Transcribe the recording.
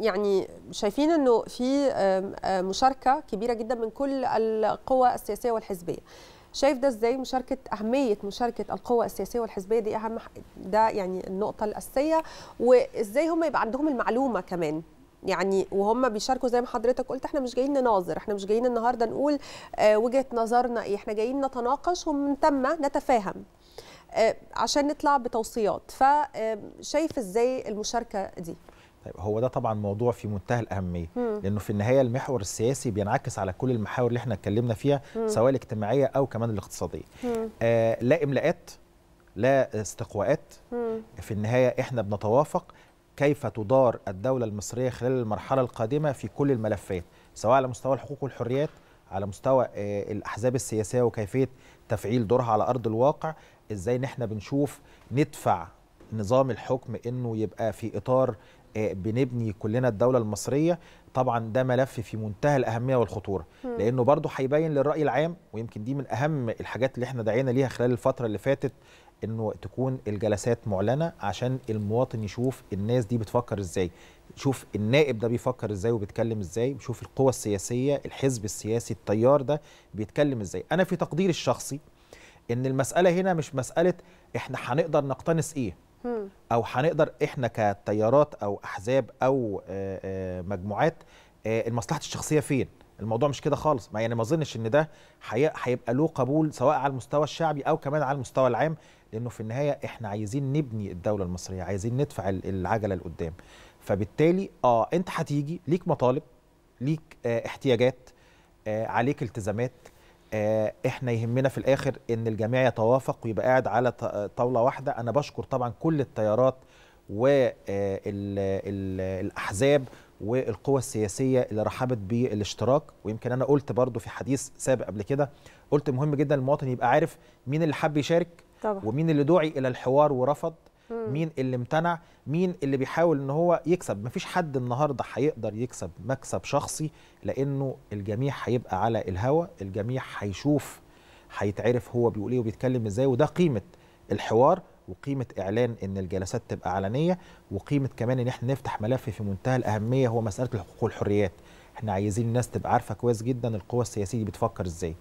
يعني شايفين انه في مشاركه كبيره جدا من كل القوى السياسيه والحزبيه شايف ده ازاي مشاركه اهميه مشاركه القوى السياسيه والحزبيه دي اهم ده يعني النقطه الاساسيه وازاي هم يبقى عندهم المعلومه كمان يعني وهم بيشاركوا زي ما حضرتك قلت احنا مش جايين نناظر احنا مش جايين النهارده نقول آه، وجهه نظرنا ايه احنا جايين نتناقش ومن ثم نتفاهم آه، عشان نطلع بتوصيات فشايف ازاي المشاركه دي طيب هو ده طبعا موضوع في منتهى الاهميه مم. لانه في النهايه المحور السياسي بينعكس على كل المحاور اللي احنا اتكلمنا فيها مم. سواء الاجتماعيه او كمان الاقتصاديه آه لا املاءات لا استقواءات في النهايه احنا بنتوافق كيف تدار الدوله المصريه خلال المرحله القادمه في كل الملفات سواء على مستوى الحقوق والحريات على مستوى آه الاحزاب السياسيه وكيفيه تفعيل دورها على ارض الواقع ازاي ان احنا بنشوف ندفع نظام الحكم انه يبقى في اطار آه، بنبني كلنا الدولة المصرية طبعا ده ملف في منتهى الأهمية والخطورة لأنه برضه هيبين للرأي العام ويمكن دي من أهم الحاجات اللي احنا دعينا ليها خلال الفترة اللي فاتت انه تكون الجلسات معلنه عشان المواطن يشوف الناس دي بتفكر ازاي يشوف النائب ده بيفكر ازاي وبيتكلم ازاي يشوف القوى السياسيه الحزب السياسي التيار ده بيتكلم ازاي انا في تقديري الشخصي ان المساله هنا مش مساله احنا هنقدر نقتنص ايه او هنقدر احنا كتيارات او احزاب او آه، آه، مجموعات آه، المصلحه الشخصيه فين الموضوع مش كده خالص ما يعني ما اظنش ان ده هيبقى له قبول سواء على المستوى الشعبي او كمان على المستوى العام لانه في النهايه احنا عايزين نبني الدوله المصريه عايزين ندفع العجله لقدام فبالتالي اه انت هتيجي ليك مطالب ليك احتياجات عليك التزامات آه، احنا يهمنا في الاخر ان الجميع يتوافق ويبقى قاعد على طاوله واحده انا بشكر طبعا كل التيارات والاحزاب آه، والقوى السياسيه اللي رحبت بالاشتراك ويمكن انا قلت برضو في حديث سابق قبل كده قلت مهم جدا المواطن يبقى عارف مين اللي حب يشارك طبعا. ومين اللي دعي الى الحوار ورفض مين اللي امتنع مين اللي بيحاول ان هو يكسب مفيش حد النهارده هيقدر يكسب مكسب شخصي لانه الجميع هيبقى على الهوا الجميع هيشوف هيتعرف هو بيقول ايه وبيتكلم ازاي وده قيمه الحوار وقيمه اعلان ان الجلسات تبقى علنيه وقيمه كمان ان احنا نفتح ملف في منتهى الاهميه هو مساله الحقوق والحريات احنا عايزين الناس تبقى عارفه كويس جدا القوى السياسيه دي بتفكر ازاي